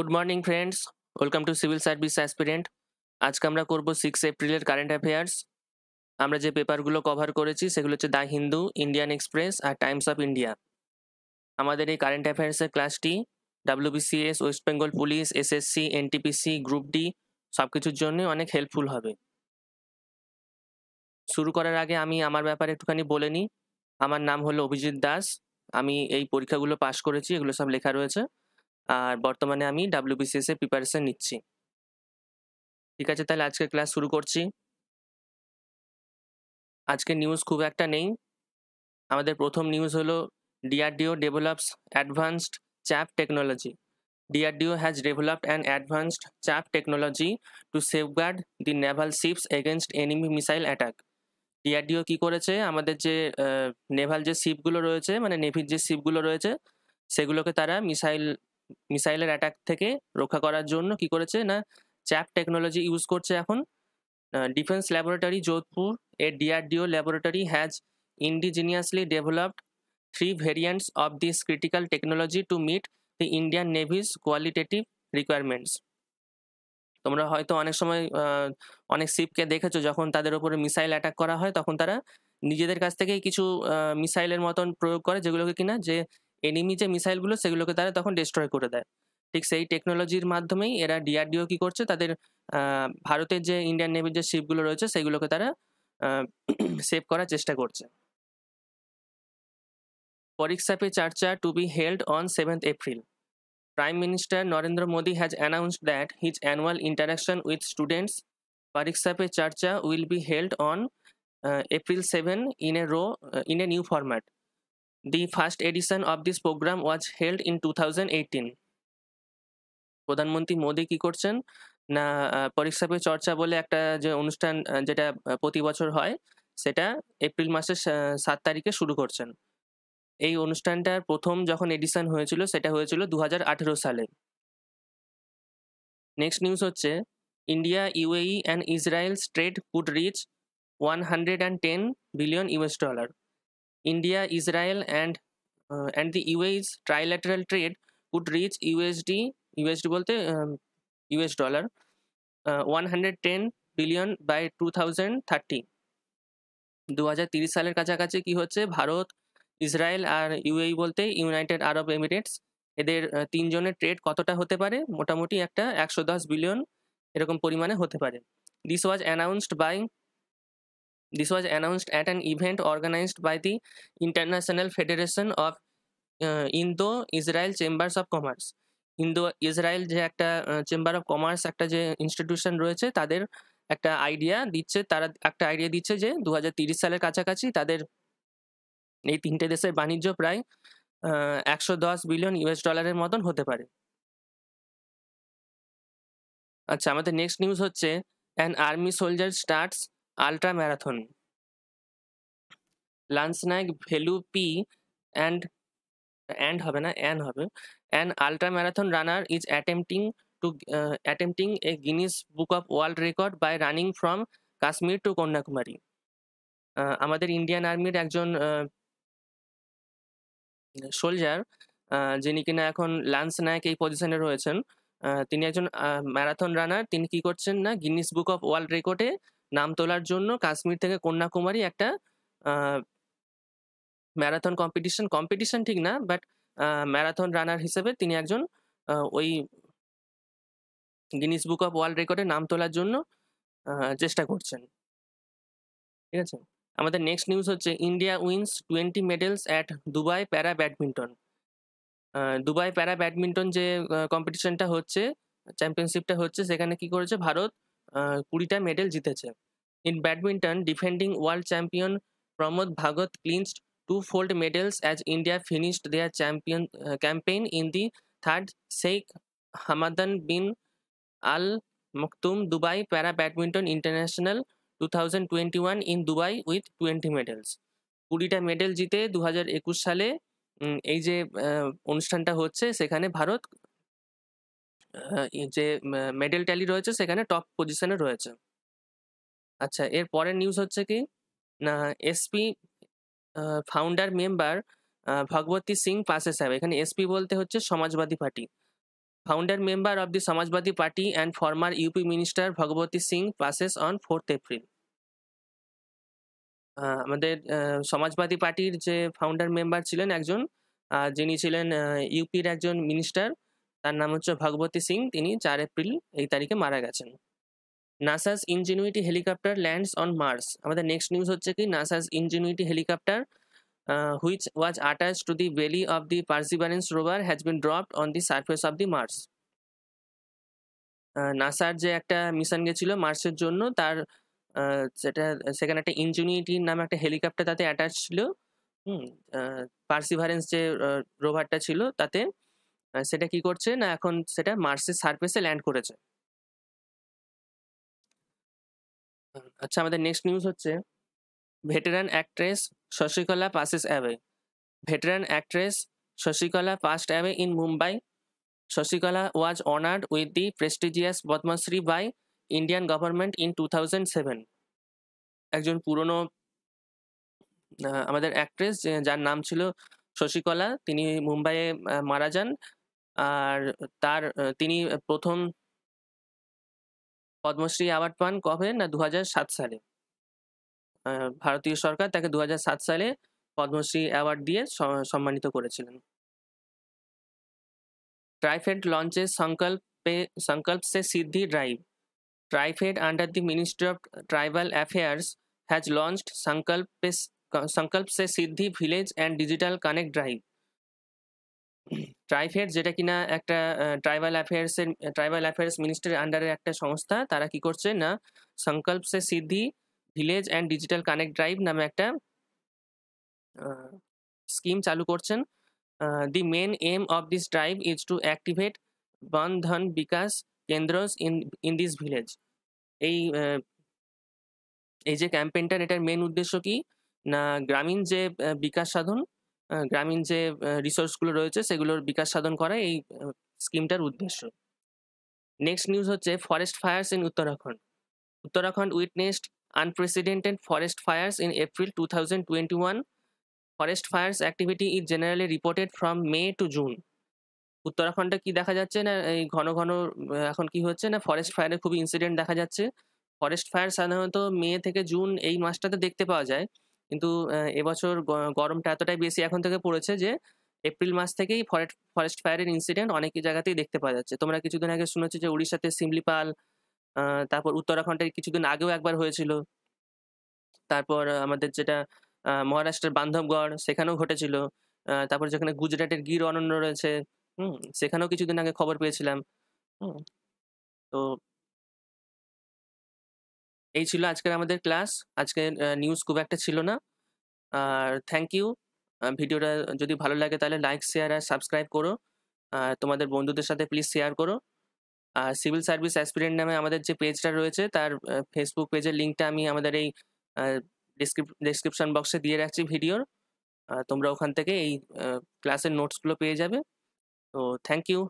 Good morning friends welcome to civil service aspirant আজকে আমরা করবো সিক্স এপ্রিলের কারেন্ট অ্যাফেয়ার্স আমরা যে পেপারগুলো কভার করেছি সেগুলো হচ্ছে দ্য হিন্দু ইন্ডিয়ান এক্সপ্রেস আর টাইমস অফ ইন্ডিয়া আমাদের এই কারেন্ট অ্যাফেয়ার্সের ক্লাসটি WBCS west Bengal police SSC NTPC group D সব কিছুর জন্য অনেক হেল্পফুল হবে শুরু করার আগে আমি আমার ব্যাপারে একটুখানি বলে নিই আমার নাম হলো অভিজিৎ দাস আমি এই পরীক্ষাগুলো পাশ করেছি এগুলো সব লেখা রয়েছে আর বর্তমানে আমি ডাব্লিউবিসিএস এর প্রিপারেশন নিচ্ছি ঠিক আছে তাহলে আজকে ক্লাস শুরু করছি আজকে নিউজ খুব একটা নেই আমাদের প্রথম নিউজ হলো DRDO develops advanced chaff technology has developed and advanced chaff technology to safeguard the naval ships against enemy missile attack DRDO কী করেছে আমাদের যে নেভাল যে শিপগুলো রয়েছে মানে নেভির যে শিপগুলো রয়েছে সেগুলোকে তারা মিসাইল মিসাইলের অ্যাটাক থেকে রক্ষা করার জন্য কি করেছে না চ্যাপ টেকনোলজি ইউজ করছে এখন ডিফেন্স ল্যাবরেটরি যোধপুর এর DRDO laboratory has indigenously developed three variants of this critical technology to meet the Indian navy's qualitative requirements তোমরা হয়তো অনেক সময় অনেক শিপকে দেখেছো যখন তাদের উপরে মিসাইল অ্যাটাক করা হয় তখন তারা নিজেদের কাছ থেকেই কিছু মিসাইলের মতন প্রয়োগ করে যেগুলোকে কিনা যে এনিমি যে মিসাইলগুলো সেগুলোকে তারা তখন ডিস্ট্রয় করে দেয় ঠিক সেই টেকনোলজির মাধ্যমেই এরা ডিআরডিও কি করছে তাদের ভারতের যে ইন্ডিয়ান নেভির যে শিপগুলো রয়েছে সেগুলোকে তারা সেভ করার চেষ্টা করছে Pariksha Pe Charcha to be held on seventh April prime minister Narendra Modi has announced that his annual interaction with students Pariksha Pe Charcha will be held on April seven in a row in a new format edition of this programme was held in two thousand 2018. প্রধানমন্ত্রী মোদী কি করছেন না পরীক্ষা pay চর্চা বলে একটা যে অনুষ্ঠান যেটা প্রতি বছর হয় সেটা এপ্রিল মাসের সাত তারিখে শুরু করছেন এই অনুষ্ঠানটার প্রথম যখন এডিশন হয়েছিল সেটা হয়েছিল দু সালে নেক্সট নিউজ হচ্ছে India UAE and Israel trade could reach one hundred and ten billion US dollar India, Israel, and uh, and the UAE's trilateral trade could reach USD USD বলতে um, US dollar uh, 110 billion by 2030 2030 সালের কাছাকাছি কি হচ্ছে Bharat Israel আর UAE e বলতে United Arab Emirates এদের তিনজনের trade কতটা হতে পারে মোটামুটি একটা একশো দশ বিলিয়ন এরকম পরিমাণে হতে পারে this was announced by This was announced at an event organized by the International Federation of uh, Indo Israel Chambers of Commerce. Indo Israel যে একটা চেম্বার অফ কমার্স একটা যে ইনস্টিটিউশন রয়েছে তাদের একটা আইডিয়া দিচ্ছে তারা একটা আইডিয়া দিচ্ছে যে দু সালের কাছাকাছি তাদের এই তিনটে দেশের বাণিজ্য প্রায় uh, একশো দশ বিলিয়ন ইউএস ডলারের মতন হতে পারে আচ্ছা আমাদের নেক্সট নিউজ হচ্ছে an army soldier starts ultra marathon Naik Velu P and and হবে না অ্যান হবে an ultra marathon runner is attempting to attempting a Guinness Book of World Record by running from Kashmir to Kanyakumari আমাদের ইন্ডিয়ান আর্মির একজন soldier uh, uh, যিনি কিনা এখন Lance নায়ক এই পজিশনে রয়েছেন uh, তিনি একজন ম্যারাথন রানার তিনি কি করছেন না গিনিস বুক অফ ওয়ার্ল্ড রেকর্ডে নাম তোলার জন্য কাশ্মীর থেকে কন্যাকুমারী একটা ম্যারাথন কম্পিটিশন কম্পিটিশন ঠিক না বাট ম্যারাথন রানার হিসেবে তিনি একজন ওই গিনিস বুক অফ ওয়ার্ল্ড রেকর্ডে নাম তোলার জন্য চেষ্টা করছেন ঠিক আছে আমাদের নেক্সট নিউজ হচ্ছে India wins twenty medals at Dubai para badminton Dubai para badminton যে কম্পিটিশনটা হচ্ছে চ্যাম্পিয়নশিপটা হচ্ছে সেখানে কি করেছে ভারত কুড়িটা মেডেল জিতেছে In badminton, defending world champion Pramod Bhagat clinched two-fold medals as India finished their champion uh, campaign in the third Sheikh Hamadan bin Al Maktoum Dubai Para Badminton International 2021 in Dubai with 20 medals. কুড়িটা medal জিতে দু সালে এই যে অনুষ্ঠানটা হচ্ছে সেখানে ভারত যে মেডেল ট্যালি রয়েছে সেখানে টপ পজিশনে রয়েছে আচ্ছা এর পরের নিউজ হচ্ছে কি না SP founder member Bhagwati Singh পাশে সাহেব এখানে এসপি বলতে হচ্ছে Samajwadi party founder member of the Samajwadi party and former UP minister Bhagwati Singh passes on fourth April আমাদের সমাজবাদী পার্টির যে ফাউন্ডার মেম্বার ছিলেন একজন যিনি ছিলেন ইউপির একজন মিনিস্টার তার নাম হচ্ছে ভগবতী সিং তিনি চার এপ্রিল এই তারিখে মারা গেছেন NASA's Ingenuity helicopter lands on Mars আমাদের নেক্সট নিউজ হচ্ছে কি NASA's Ingenuity helicopter which was attach to the belly of the Perseverance rover has been dropped on the surface of the Mars নাসার যে একটা মিশন গেছিল মার্সের জন্য তার সেটা সেখানে একটা ইনজুনিটির নামে একটা হেলিকপ্টার তাতে অ্যাটাচ ছিল হুম পার্সিভারেন্স যে রোভারটা ছিল তাতে সেটা কি করছে না এখন সেটা মার্সের সার্ফেসে ল্যান্ড করেছে আচ্ছা আমাদের নেক্সট নিউজ হচ্ছে veteran actress Shashikala passes away veteran actress Shashikala passed away in Mumbai Shashikala was honoured with the prestigious Padmashri by Indian government in two thousand seven একজন পুরনো আমাদের অ্যাক্ট্রেস যার নাম ছিল শশিকলা তিনি মুম্বাইয়ে মারা যান আর তার তিনি প্রথম পদ্মশ্রী অ্যাওয়ার্ড পান কবে না দু সালে ভারতীয় সরকার তাকে দু সালে পদ্মশ্রী অ্যাওয়ার্ড দিয়ে সম্মানিত করেছিলেন ট্রাইফেড লঞ্চের সংকল্পে Sankalp Se Siddhi drive TRIFED under the ministry of tribal affairs has launched সংকল্পে Sankalp Se Siddhi village and digital connect drive TRIFED যেটা কিনা একটা ট্রাইবাল অ্যাফেয়ার্সের ট্রাইবাল অ্যাফেয়ার্স মিনিস্টারের আন্ডারে একটা সংস্থা তারা কি করছে না Sankalp Se Siddhi village and digital connect drive নামে একটা স্কিম চালু করছেন the main aim of this drive is to activate Van Dhan বিকাশ কেন্দ্র ইন ইন দিস ভিলেজ এই এই যে ক্যাম্পেইনটার এটার মেন উদ্দেশ্য কি না গ্রামীণ যে বিকাশ সাধন গ্রামীণ যে রিসোর্সগুলো রয়েছে সেগুলোর বিকাশ সাধন করা এই স্কিমটার উদ্দেশ্য নেক্সট নিউজ হচ্ছে forest fires in Uttarakhand Uttarakhand witnessed unprecedented forest fires in April two thousand twenty one forest fires activity is generally reported from May to June উত্তরাখণ্ডে কি দেখা যাচ্ছে না এই ঘন ঘন এখন কি হচ্ছে না ফরেস্ট ফায়ারের খুবই ইনসিডেন্ট দেখা যাচ্ছে ফরেস্ট ফায়ার সাধারণত মে থেকে জুন এই মাসটাতে দেখতে পাওয়া যায় কিন্তু এবছর গরমটা এতটাই বেশি এখন থেকে পড়েছে যে এপ্রিল মাস থেকেই ফরেস্ট ফরেস্ট ফায়ারের ইনসিডেন্ট অনেক জায়গাতেই দেখতে পাওয়া যাচ্ছে তোমরা কিছুদিন আগে শুনেছো যে উড়িষ্যাতে সিমলিপাল তারপর উত্তরাখণ্ডের কিছুদিন আগেও একবার হয়েছিল তারপর আমাদের যেটা মহারাষ্ট্রের বান্ধবগড় সেখানেও ঘটেছিল তারপর যেখানে গুজরাটের গির অনন্য রয়েছে হুম সেখানেও কিছুদিন আগে খবর পেয়েছিলাম হুম তো এই ছিল আজকের আমাদের ক্লাস আজকের নিউজ খুব একটা ছিল না আর থ্যাংক ইউ ভিডিওটা যদি ভালো লাগে তাহলে লাইক শেয়ার আর সাবস্ক্রাইব করো আর তোমাদের বন্ধুদের সাথে প্লিজ শেয়ার করো আর সিভিল সার্ভিস অ্যাসপিরেন্ট নামে আমাদের যে পেজটা রয়েছে তার ফেসবুক পেজের লিঙ্কটা আমি আমাদের এই ডিসক্রিপশন বক্সে দিয়ে রাখছি ভিডিওর তোমরা ওখান থেকে এই ক্লাসের নোটসগুলো পেয়ে যাবে তো thank you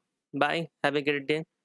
bye have a great day